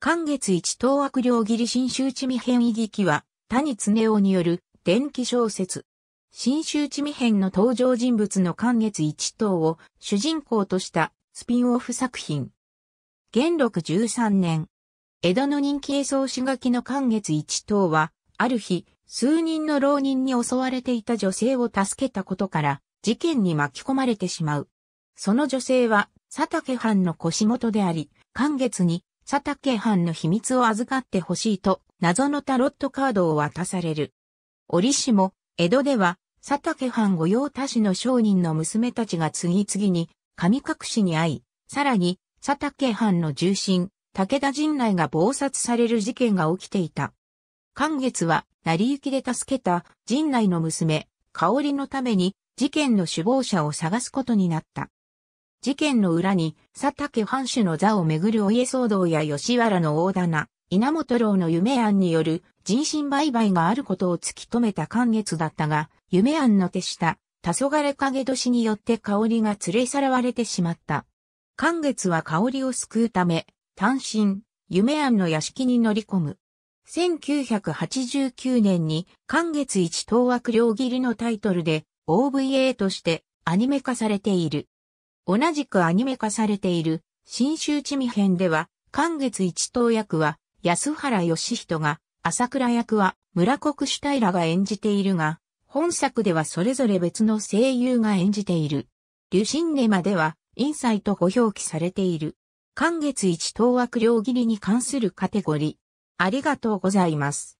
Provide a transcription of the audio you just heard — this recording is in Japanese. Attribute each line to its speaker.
Speaker 1: 関月一等悪霊斬り新州地味編異劇は、谷常夫による
Speaker 2: 電気小説。新州地味編の登場人物の関月一等を主人公としたスピンオフ作品。元禄13年。江戸の人気絵草志書きの関月一等は、ある日、数人の浪人に襲われていた女性を助けたことから、事件に巻き込まれてしまう。その女性は、佐竹藩の腰元であり、関月に佐竹藩の秘密を預かってほしいと、謎のタロットカードを渡される。折しも、江戸では、佐竹藩御用達の商人の娘たちが次々に、神隠しに遭い、さらに、佐竹藩の重臣、武田陣内が暴殺される事件が起きていた。関月は、成り行きで助けた陣内の娘、香織のために、事件の首謀者を探すことになった。事件の裏に、佐竹藩主の座をめぐるお家騒動や吉原の大棚、稲本郎の夢案による人身売買があることを突き止めた関月だったが、夢案の手下、黄昏影年によって香りが連れ去られてしまった。関月は香りを救うため、単身、夢案の屋敷に乗り込む。1989年に関月一等枠両切りのタイトルで OVA としてアニメ化されている。同じくアニメ化されている、新州地味編では、関月一等役は、安原義人が、朝倉役は、村国主らが演じているが、本作ではそれぞれ別の声優が演じている。リュシンネマでは、インサイトご表記されている。関月一等枠両切りに関
Speaker 1: するカテゴリー。ありがとうございます。